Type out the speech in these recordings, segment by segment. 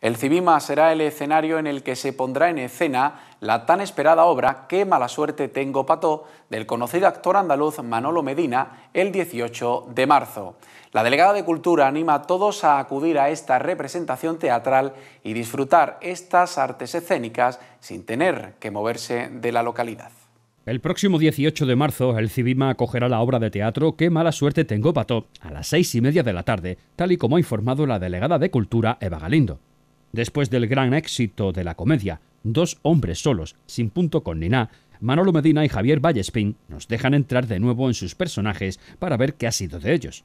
El Cibima será el escenario en el que se pondrá en escena la tan esperada obra Qué mala suerte tengo pató del conocido actor andaluz Manolo Medina el 18 de marzo. La delegada de Cultura anima a todos a acudir a esta representación teatral y disfrutar estas artes escénicas sin tener que moverse de la localidad. El próximo 18 de marzo, el Cibima acogerá la obra de teatro Qué mala suerte tengo, Pato, a las seis y media de la tarde, tal y como ha informado la delegada de Cultura, Eva Galindo. Después del gran éxito de la comedia, Dos hombres solos, sin punto con Niná, Manolo Medina y Javier Vallespín nos dejan entrar de nuevo en sus personajes para ver qué ha sido de ellos.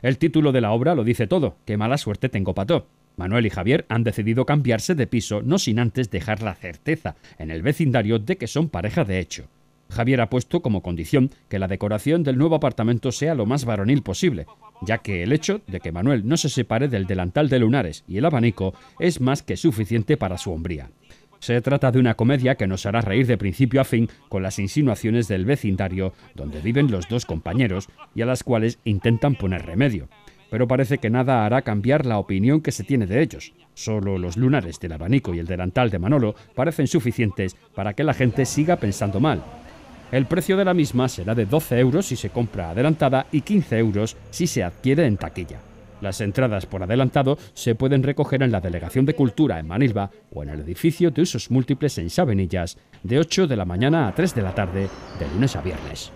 El título de la obra lo dice todo, qué mala suerte tengo pato. Manuel y Javier han decidido cambiarse de piso no sin antes dejar la certeza en el vecindario de que son pareja de hecho. Javier ha puesto como condición que la decoración del nuevo apartamento sea lo más varonil posible, ya que el hecho de que Manuel no se separe del delantal de lunares y el abanico es más que suficiente para su hombría. Se trata de una comedia que nos hará reír de principio a fin con las insinuaciones del vecindario donde viven los dos compañeros y a las cuales intentan poner remedio. Pero parece que nada hará cambiar la opinión que se tiene de ellos. Solo los lunares del abanico y el delantal de Manolo parecen suficientes para que la gente siga pensando mal, el precio de la misma será de 12 euros si se compra adelantada y 15 euros si se adquiere en taquilla. Las entradas por adelantado se pueden recoger en la Delegación de Cultura en Manilva o en el edificio de usos múltiples en Sabenillas de 8 de la mañana a 3 de la tarde, de lunes a viernes.